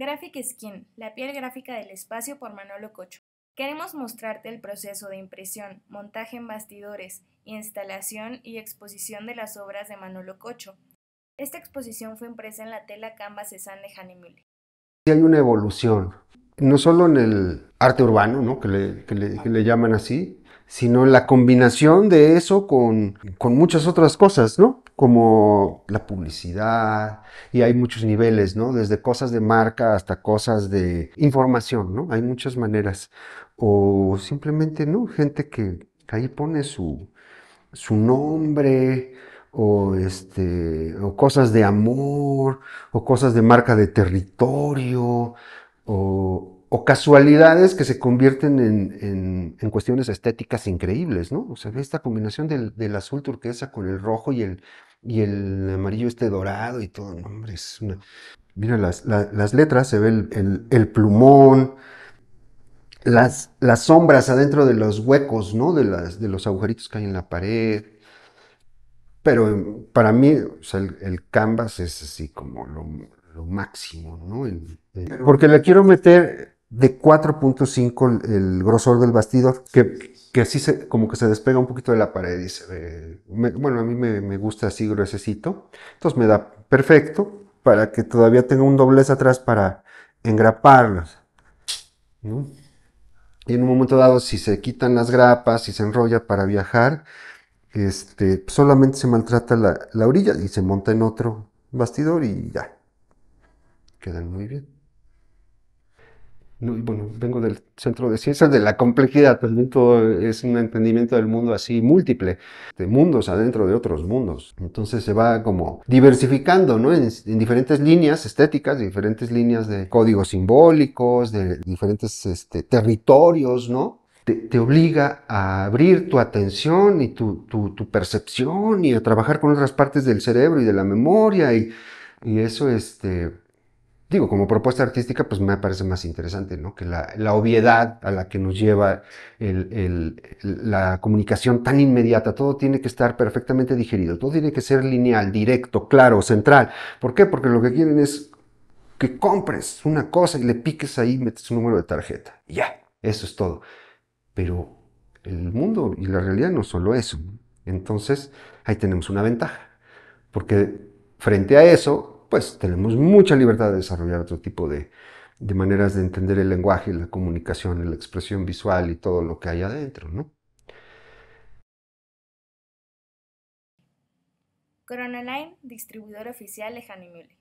Graphic Skin, la piel gráfica del espacio por Manolo Cocho. Queremos mostrarte el proceso de impresión, montaje en bastidores, instalación y exposición de las obras de Manolo Cocho. Esta exposición fue impresa en la tela Canvas Cezanne de Hanemühle. Sí hay una evolución, no solo en el arte urbano, ¿no? que, le, llaman así, sino en la combinación de eso con, con muchas otras cosas, ¿no? como la publicidad, y hay muchos niveles, ¿no? Desde cosas de marca hasta cosas de información, ¿no? Hay muchas maneras. O simplemente, ¿no? Gente que ahí pone su, su nombre, o, este, o cosas de amor, o cosas de marca de territorio, o, casualidades que se convierten en, cuestiones estéticas increíbles, ¿no? O sea, esta combinación del azul turquesa con el rojo y el, y el amarillo este dorado y todo. No, hombre, es una... Mira las, letras, se ve el, plumón, las, las, sombras adentro de los huecos, ¿no? De, las, de los agujeritos que hay en la pared. Pero em, para mí, el, canvas es así como lo, máximo, ¿no? porque le quiero meter de 4.5 el grosor del bastidor, que, que así se, como que se despega un poquito de la pared y bueno, a mí me, me, gusta así gruesecito, entonces me da perfecto para que todavía tenga un doblez atrás para engraparlos. Y en un momento dado, si se quitan las grapas, y se enrolla para viajar, este, solamente se maltrata la, la orilla y se monta en otro bastidor y ya. Quedan muy bien bueno, vengo del Centro de Ciencias de la Complejidad, también pues, todo es un entendimiento del mundo así múltiple, de mundos adentro de otros mundos. Entonces se va como diversificando, ¿no? En, diferentes líneas estéticas, diferentes líneas de códigos simbólicos, de diferentes este, territorios, ¿no? Te, obliga a abrir tu atención y tu, percepción y a trabajar con otras partes del cerebro y de la memoria y, y eso, este digo, como propuesta artística, pues me parece más interesante, ¿no? Que la, obviedad a la que nos lleva la comunicación tan inmediata, todo tiene que estar perfectamente digerido, todo tiene que ser lineal, directo, claro, central. ¿Por qué? Porque lo que quieren es que compres una cosa y le piques ahí, metes un número de tarjeta. ya, eso es todo. Pero el mundo y la realidad no solo eso. Entonces, ahí tenemos una ventaja. Porque frente a eso, pues tenemos mucha libertad de desarrollar otro tipo de, maneras de entender el lenguaje, la comunicación, la expresión visual y todo lo que hay adentro, ¿no? Line distribuidor oficial de